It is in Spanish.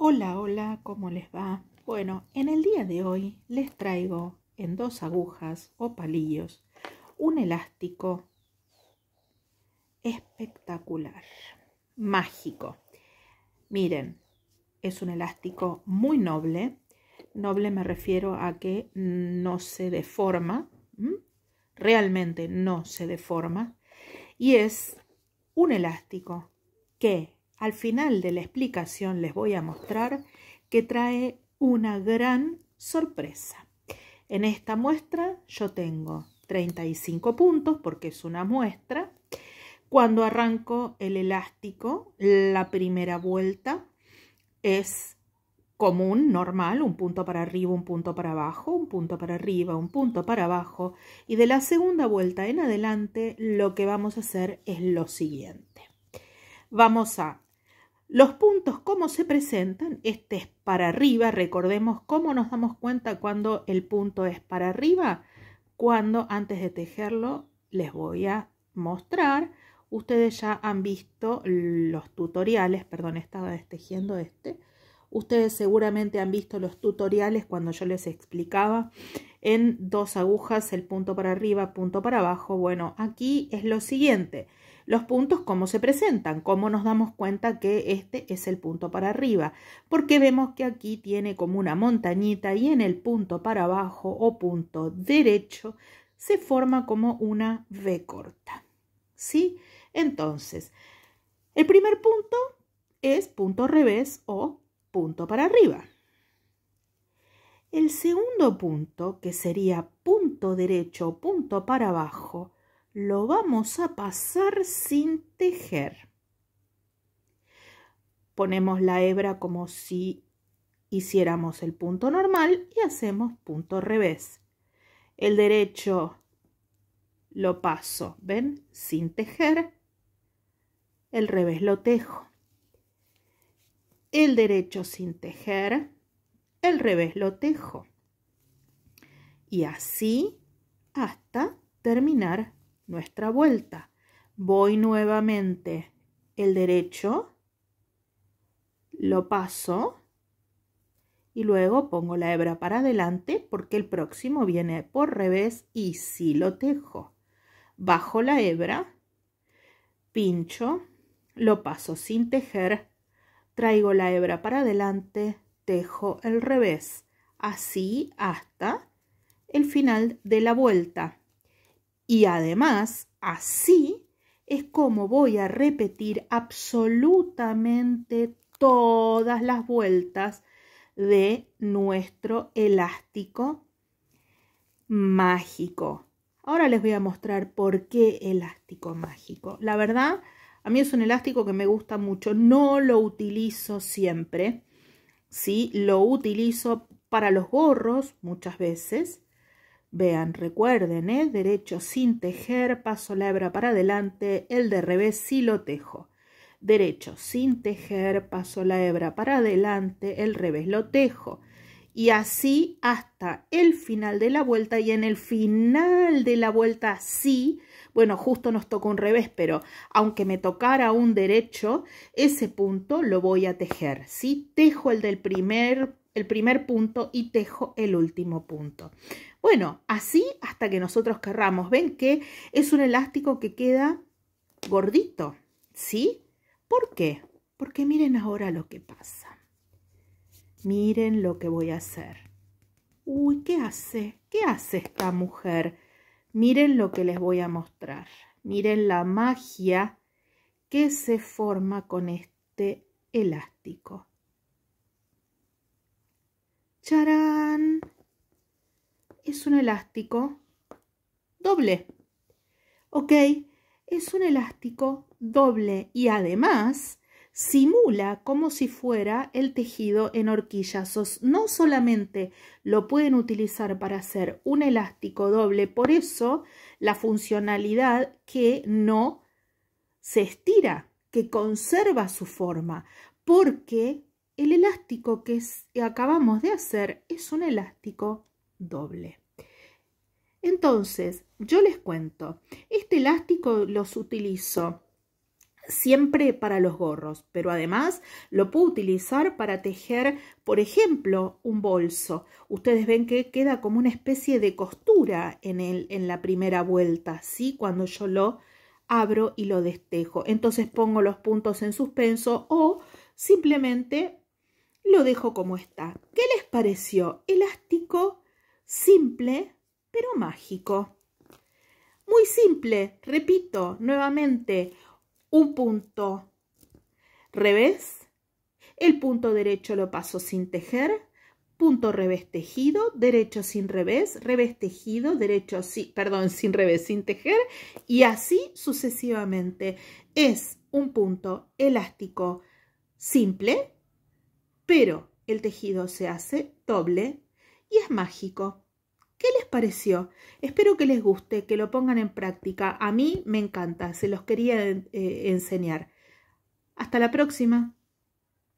Hola, hola, ¿cómo les va? Bueno, en el día de hoy les traigo en dos agujas o palillos un elástico espectacular, mágico. Miren, es un elástico muy noble. Noble me refiero a que no se deforma, realmente no se deforma. Y es un elástico que al final de la explicación les voy a mostrar que trae una gran sorpresa. En esta muestra yo tengo 35 puntos porque es una muestra. Cuando arranco el elástico, la primera vuelta es común, normal, un punto para arriba, un punto para abajo, un punto para arriba, un punto para abajo. Y de la segunda vuelta en adelante lo que vamos a hacer es lo siguiente. Vamos a los puntos, cómo se presentan, este es para arriba, recordemos cómo nos damos cuenta cuando el punto es para arriba, cuando antes de tejerlo les voy a mostrar, ustedes ya han visto los tutoriales, perdón, estaba destejiendo este, ustedes seguramente han visto los tutoriales cuando yo les explicaba en dos agujas el punto para arriba, punto para abajo, bueno, aquí es lo siguiente, los puntos, cómo se presentan, cómo nos damos cuenta que este es el punto para arriba, porque vemos que aquí tiene como una montañita y en el punto para abajo o punto derecho se forma como una V corta. ¿Sí? Entonces, el primer punto es punto revés o punto para arriba. El segundo punto, que sería punto derecho o punto para abajo, lo vamos a pasar sin tejer. Ponemos la hebra como si hiciéramos el punto normal y hacemos punto revés. El derecho lo paso, ¿ven? Sin tejer. El revés lo tejo. El derecho sin tejer. El revés lo tejo. Y así hasta terminar nuestra vuelta. Voy nuevamente el derecho, lo paso y luego pongo la hebra para adelante porque el próximo viene por revés y si lo tejo. Bajo la hebra, pincho, lo paso sin tejer, traigo la hebra para adelante, tejo el revés, así hasta el final de la vuelta. Y además, así es como voy a repetir absolutamente todas las vueltas de nuestro elástico mágico. Ahora les voy a mostrar por qué elástico mágico. La verdad, a mí es un elástico que me gusta mucho. No lo utilizo siempre. ¿sí? Lo utilizo para los gorros muchas veces. Vean, recuerden, ¿eh? derecho sin tejer, paso la hebra para adelante, el de revés sí lo tejo. Derecho sin tejer, paso la hebra para adelante, el revés lo tejo. Y así hasta el final de la vuelta y en el final de la vuelta sí, bueno, justo nos tocó un revés, pero aunque me tocara un derecho, ese punto lo voy a tejer. Sí, tejo el del primer el primer punto y tejo el último punto. Bueno, así hasta que nosotros querramos. Ven que es un elástico que queda gordito, ¿sí? ¿Por qué? Porque miren ahora lo que pasa. Miren lo que voy a hacer. Uy, ¿qué hace? ¿Qué hace esta mujer? Miren lo que les voy a mostrar. Miren la magia que se forma con este elástico. Es un elástico doble. ¿Ok? Es un elástico doble y además simula como si fuera el tejido en horquillazos. No solamente lo pueden utilizar para hacer un elástico doble, por eso la funcionalidad que no se estira, que conserva su forma, porque el elástico que acabamos de hacer es un elástico doble. Entonces, yo les cuento, este elástico los utilizo siempre para los gorros, pero además lo puedo utilizar para tejer, por ejemplo, un bolso. Ustedes ven que queda como una especie de costura en, el, en la primera vuelta, ¿sí? Cuando yo lo abro y lo destejo. Entonces pongo los puntos en suspenso o simplemente lo dejo como está. ¿Qué les pareció? Elástico, simple, pero mágico. Muy simple, repito nuevamente, un punto revés, el punto derecho lo paso sin tejer, punto revés tejido, derecho sin revés, revés tejido, derecho sin, perdón, sin revés, sin tejer y así sucesivamente. Es un punto elástico simple, pero el tejido se hace doble y es mágico. ¿Qué les pareció? Espero que les guste, que lo pongan en práctica. A mí me encanta, se los quería eh, enseñar. Hasta la próxima.